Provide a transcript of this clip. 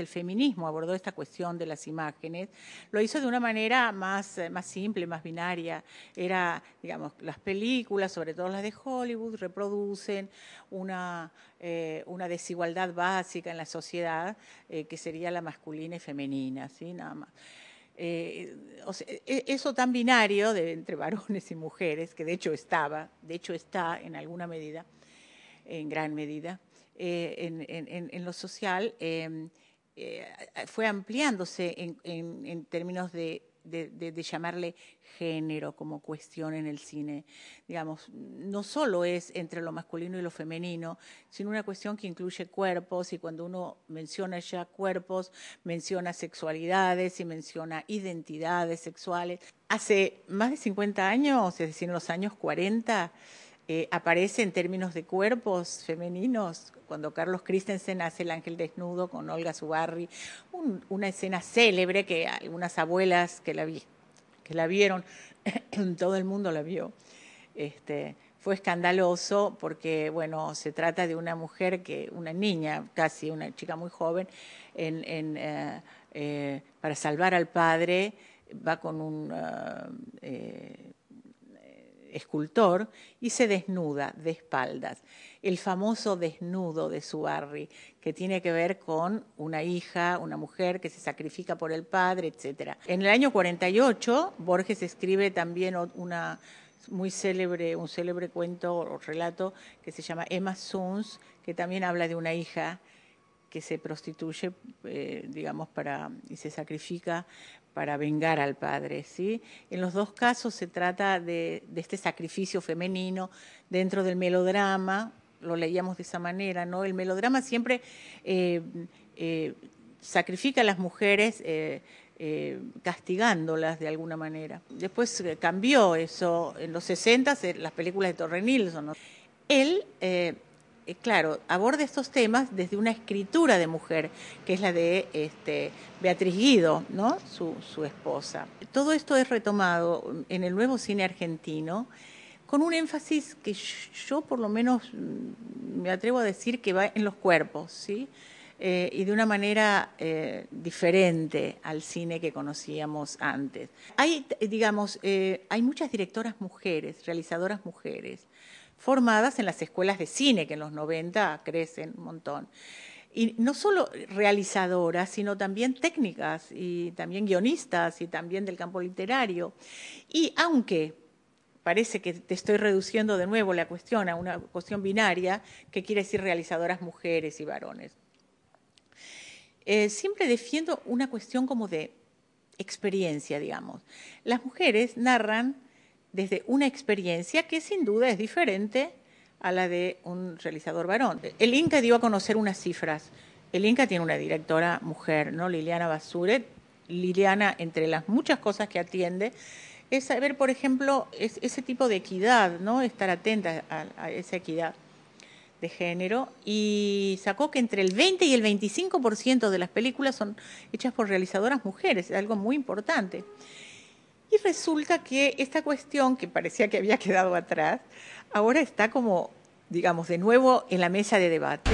el feminismo abordó esta cuestión de las imágenes, lo hizo de una manera más, eh, más simple, más binaria. Era, digamos, las películas, sobre todo las de Hollywood, reproducen una, eh, una desigualdad básica en la sociedad, eh, que sería la masculina y femenina, ¿sí? Nada más. E, e, eso tan binario de, entre varones y mujeres, que de hecho estaba, de hecho está en alguna medida, en gran medida, en, en, lo social, em, eh, fue ampliándose en, términos de, de, llamarle género como cuestión en el cine. Digamos, no solo es entre lo masculino y lo femenino, sino una cuestión que incluye cuerpos y cuando uno menciona ya cuerpos, menciona sexualidades y menciona identidades sexuales. Hace más de 50 años, es decir, en los años 40, eh, aparece en términos de cuerpos femeninos, cuando Carlos Christensen hace El Ángel Desnudo con Olga Zubarri, una escena célebre que algunas abuelas que la, que la vieron, todo el mundo la vio, este, fue escandaloso porque, bueno, se trata de una mujer que, una niña, casi una chica muy joven, eh, eh, para salvar al padre va con un... Ah, escultor y se desnuda de espaldas. El famoso desnudo de Subarri, que tiene que ver con una hija, una mujer que se sacrifica por el padre, etc. En el año 48, Borges escribe también una muy célebre, un célebre cuento o relato que se llama Emma Suns, que también habla de una hija que se prostituye, eh, digamos, para, y se sacrifica para vengar al padre. ¿sí? En los dos casos se trata de, este sacrificio femenino dentro del melodrama, lo leíamos de esa manera, ¿no? El melodrama siempre eh, eh, sacrifica a las mujeres. castigándolas de alguna manera. Después cambió eso, en los 60 las películas de Torre Nilsson. Él eh, claro, aborda estos temas desde una escritura de mujer, que es la de este, Beatriz Guido, ¿no? Su, su, esposa. Todo esto es retomado en el nuevo cine argentino con un énfasis que yo por lo menos mm, me atrevo a decir que va en los cuerpos, ¿sí? Eh, y de una manera eh, diferente al cine que conocíamos antes. Hay, digamos, eh, hay muchas directoras mujeres, realizadoras mujeres, formadas en las escuelas de cine, que en los 90 crecen un montón. Y no solo realizadoras, sino también técnicas y también guionistas y también del campo literario. Y aunque parece que te estoy reduciendo de nuevo la cuestión a una cuestión binaria, que quiere decir realizadoras mujeres y varones. Eh, siempre defiendo una cuestión como de experiencia, digamos. Las mujeres narran desde una experiencia que sin duda es diferente a la de un realizador varón. El Inca dio a conocer unas cifras. El Inca tiene una directora mujer, ¿no? Liliana Basure. Liliana, entre las muchas cosas que atiende, es saber, por ejemplo, ese tipo de equidad, ¿no? Estar atenta a esa equidad de género y sacó que entre el 20 y el 25% de las películas son hechas por realizadoras mujeres, es algo muy importante. Y resulta que esta cuestión que parecía que había quedado atrás, ahora está como, digamos, de nuevo en la mesa de debate.